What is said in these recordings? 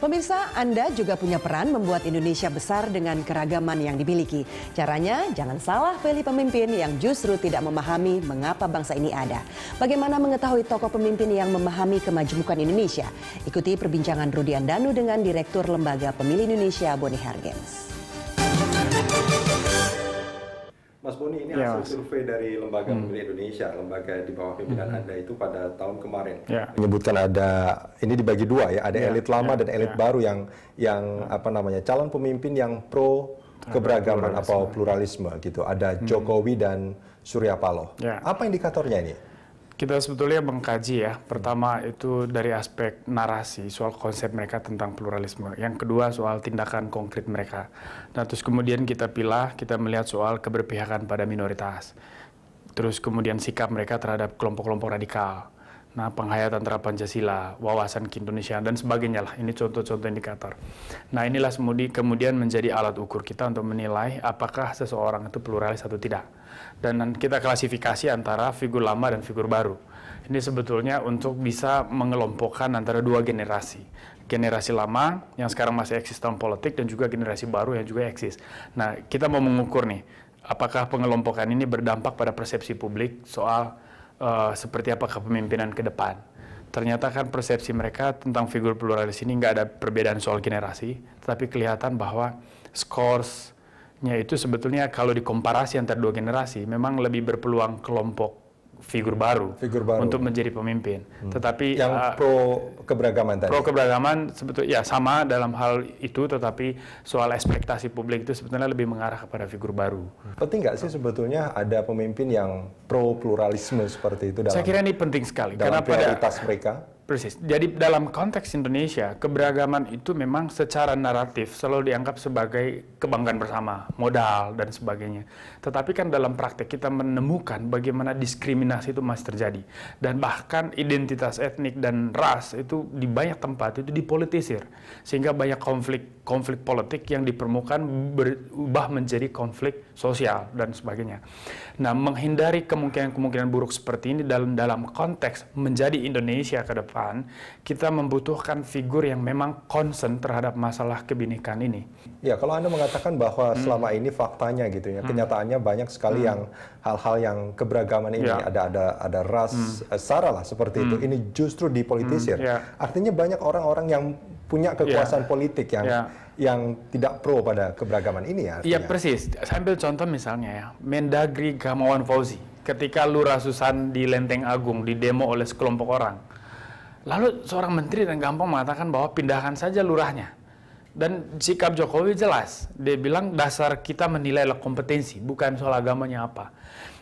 Pemirsa, Anda juga punya peran membuat Indonesia besar dengan keragaman yang dimiliki. Caranya, jangan salah pilih pemimpin yang justru tidak memahami mengapa bangsa ini ada. Bagaimana mengetahui tokoh pemimpin yang memahami kemajemukan Indonesia? Ikuti perbincangan Rudian Danu dengan Direktur Lembaga Pemilih Indonesia Boni Hargens. Mas Boni, ini ya, hasil survei dari Lembaga hmm. Pemilih Indonesia, lembaga di bawah pimpinan hmm. Anda itu pada tahun kemarin ya. menyebutkan ada ini dibagi dua ya, ada ya, elit lama ya, dan elit ya. baru yang yang ya. apa namanya calon pemimpin yang pro keberagaman atau pluralisme. pluralisme gitu. Ada hmm. Jokowi dan Surya Paloh. Ya. Apa indikatornya ini? kita sebetulnya mengkaji ya. Pertama itu dari aspek narasi soal konsep mereka tentang pluralisme. Yang kedua soal tindakan konkret mereka. Nah terus kemudian kita pilih, kita melihat soal keberpihakan pada minoritas. Terus kemudian sikap mereka terhadap kelompok-kelompok radikal nah penghayatan terhadap Pancasila, wawasan Indonesia dan sebagainya lah. Ini contoh-contoh indikator. Nah inilah kemudian menjadi alat ukur kita untuk menilai apakah seseorang itu pluralis atau tidak. Dan kita klasifikasi antara figur lama dan figur baru. Ini sebetulnya untuk bisa mengelompokkan antara dua generasi. Generasi lama yang sekarang masih eksis dalam politik dan juga generasi baru yang juga eksis. Nah kita mau mengukur nih, apakah pengelompokan ini berdampak pada persepsi publik soal uh, seperti apa kepemimpinan ke depan. Ternyata kan persepsi mereka tentang figur pluralis ini nggak ada perbedaan soal generasi, tetapi kelihatan bahwa skorsnya itu sebetulnya kalau dikomparasi antara dua generasi memang lebih berpeluang kelompok figur baru, figur baru untuk menjadi pemimpin. Hmm. Tetapi yang uh, pro keberagaman tadi. Pro keberagaman sebetulnya ya sama dalam hal itu, tetapi soal ekspektasi publik itu sebetulnya lebih mengarah kepada figur baru. Penting nggak sih sebetulnya ada pemimpin yang pro pluralisme seperti itu dalam? Saya kira ini penting sekali karena prioritas pada, mereka Persis. Jadi dalam konteks Indonesia, keberagaman itu memang secara naratif selalu dianggap sebagai kebanggaan bersama, modal dan sebagainya. Tetapi kan dalam praktek kita menemukan bagaimana diskriminasi itu masih terjadi dan bahkan identitas etnik dan ras itu di banyak tempat itu dipolitisir sehingga banyak konflik konflik politik yang di permukaan berubah menjadi konflik sosial dan sebagainya. Nah, menghindari kemungkinan-kemungkinan buruk seperti ini dalam dalam konteks menjadi Indonesia ke depan, kita membutuhkan figur yang memang concern terhadap masalah kebinekaan ini. Ya, kalau Anda mengatakan bahwa hmm. selama ini faktanya gitu ya, hmm. kenyataannya banyak sekali hmm. yang hal-hal yang keberagaman ini ya. ada ada ada ras hmm. Eh, sara lah seperti hmm. itu. Ini justru dipolitisir. Hmm. Ya. Artinya banyak orang-orang yang punya kekuasaan yeah. politik yang yeah yang tidak pro pada keberagaman ini ya. Iya persis. Sambil contoh misalnya ya, Mendagri Gamawan Fauzi ketika Lurah Susan di Lenteng Agung didemo oleh sekelompok orang. Lalu seorang menteri dan gampang mengatakan bahwa pindahkan saja lurahnya. Dan sikap Jokowi jelas. Dia bilang dasar kita menilai kompetensi, bukan soal agamanya apa.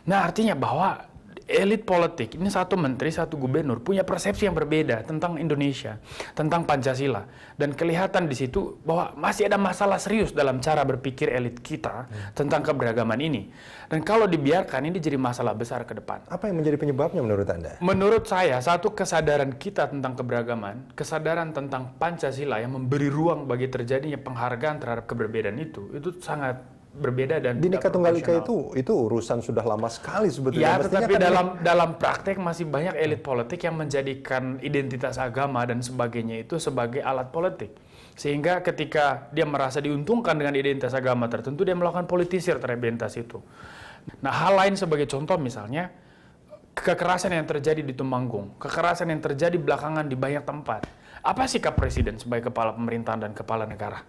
Nah artinya bahwa elit politik, ini satu menteri, satu gubernur, punya persepsi yang berbeda tentang Indonesia, tentang Pancasila. Dan kelihatan di situ bahwa masih ada masalah serius dalam cara berpikir elit kita hmm. tentang keberagaman ini. Dan kalau dibiarkan, ini jadi masalah besar ke depan. Apa yang menjadi penyebabnya menurut Anda? Menurut saya, satu kesadaran kita tentang keberagaman, kesadaran tentang Pancasila yang memberi ruang bagi terjadinya penghargaan terhadap keberbedaan itu, itu sangat berbeda dan Dinika Tunggal Ika itu itu urusan sudah lama sekali sebetulnya. Ya, tetapi kan dalam ini... dalam praktek masih banyak elit politik yang menjadikan identitas agama dan sebagainya itu sebagai alat politik. Sehingga ketika dia merasa diuntungkan dengan identitas agama tertentu, dia melakukan politisir terhadap identitas itu. Nah, hal lain sebagai contoh misalnya, kekerasan yang terjadi di Tumanggung, kekerasan yang terjadi belakangan di banyak tempat. Apa sikap presiden sebagai kepala pemerintahan dan kepala negara?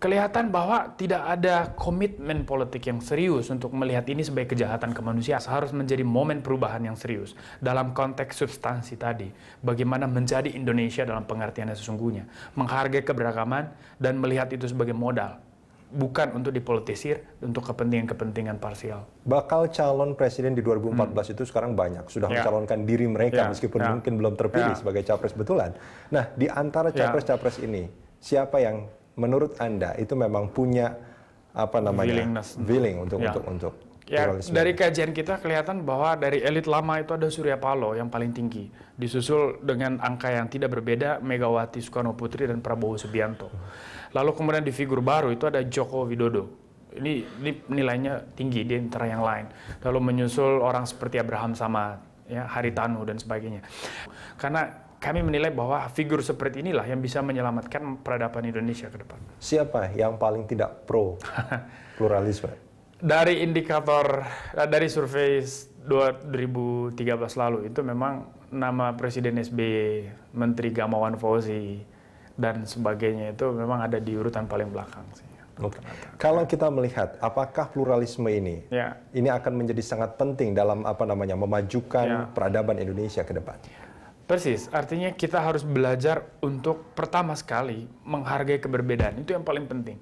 kelihatan bahwa tidak ada komitmen politik yang serius untuk melihat ini sebagai kejahatan kemanusiaan harus menjadi momen perubahan yang serius dalam konteks substansi tadi bagaimana menjadi Indonesia dalam pengertiannya sesungguhnya menghargai keberagaman dan melihat itu sebagai modal bukan untuk dipolitisir untuk kepentingan-kepentingan parsial. Bakal calon presiden di 2014 hmm. itu sekarang banyak sudah ya. mencalonkan diri mereka ya. meskipun ya. mungkin belum terpilih ya. sebagai capres betulan. Nah, di antara ya. capres-capres ini siapa yang menurut anda itu memang punya apa namanya willingness willing untuk ya. untuk untuk Ya, dari kajian kita kelihatan bahwa dari elit lama itu ada Surya Paloh yang paling tinggi, disusul dengan angka yang tidak berbeda Megawati Soekarno Putri dan Prabowo Subianto. Lalu kemudian di figur baru itu ada Joko Widodo. Ini, ini nilainya tinggi di antara yang lain. Lalu menyusul orang seperti Abraham sama ya Haritanu dan sebagainya. Karena kami menilai bahwa figur seperti inilah yang bisa menyelamatkan peradaban Indonesia ke depan. Siapa yang paling tidak pro pluralisme? Dari indikator eh, dari survei 2013 lalu itu memang nama Presiden SBY, Menteri Gamawan Fauzi dan sebagainya itu memang ada di urutan paling belakang sih. Okay. Kalau kita melihat apakah pluralisme ini, ya. ini akan menjadi sangat penting dalam apa namanya memajukan ya. peradaban Indonesia ke depan. Persis, artinya kita harus belajar untuk pertama sekali menghargai keberbedaan. Itu yang paling penting.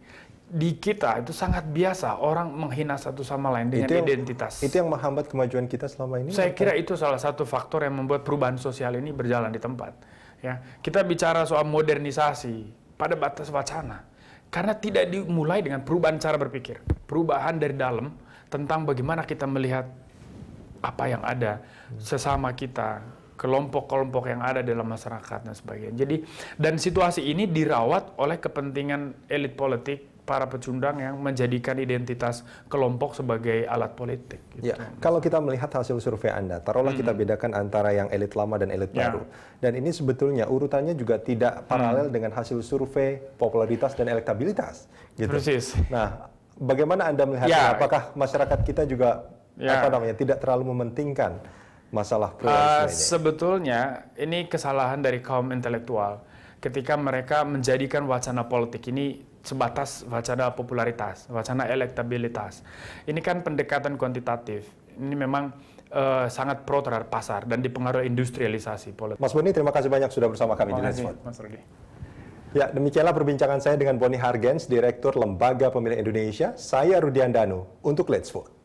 Di kita itu sangat biasa orang menghina satu sama lain dengan itu yang, identitas. Itu yang menghambat kemajuan kita selama ini. Saya kira itu salah satu faktor yang membuat perubahan sosial ini berjalan di tempat. Ya, kita bicara soal modernisasi pada batas wacana. Karena tidak dimulai dengan perubahan cara berpikir, perubahan dari dalam tentang bagaimana kita melihat apa yang ada sesama kita, kelompok-kelompok yang ada dalam masyarakat dan sebagainya. Jadi dan situasi ini dirawat oleh kepentingan elit politik para pecundang yang menjadikan identitas kelompok sebagai alat politik. Gitu. Ya, kalau kita melihat hasil survei Anda, taruhlah hmm. kita bedakan antara yang elit lama dan elit ya. baru. Dan ini sebetulnya urutannya juga tidak mm. paralel hmm. dengan hasil survei popularitas dan elektabilitas. Gitu. Persis. Nah, bagaimana Anda melihatnya? Ya. Apakah masyarakat kita juga ya. apa namanya tidak terlalu mementingkan? masalah uh, Sebetulnya ini kesalahan dari kaum intelektual ketika mereka menjadikan wacana politik ini sebatas wacana popularitas, wacana elektabilitas. Ini kan pendekatan kuantitatif. Ini memang uh, sangat pro terhadap pasar dan dipengaruhi industrialisasi politik. Mas Boni, terima kasih banyak sudah bersama kami terima di Lensford. Mas Rudy. Ya, demikianlah perbincangan saya dengan Boni Hargens, Direktur Lembaga Pemilih Indonesia. Saya Rudian Danu untuk Let's Vote.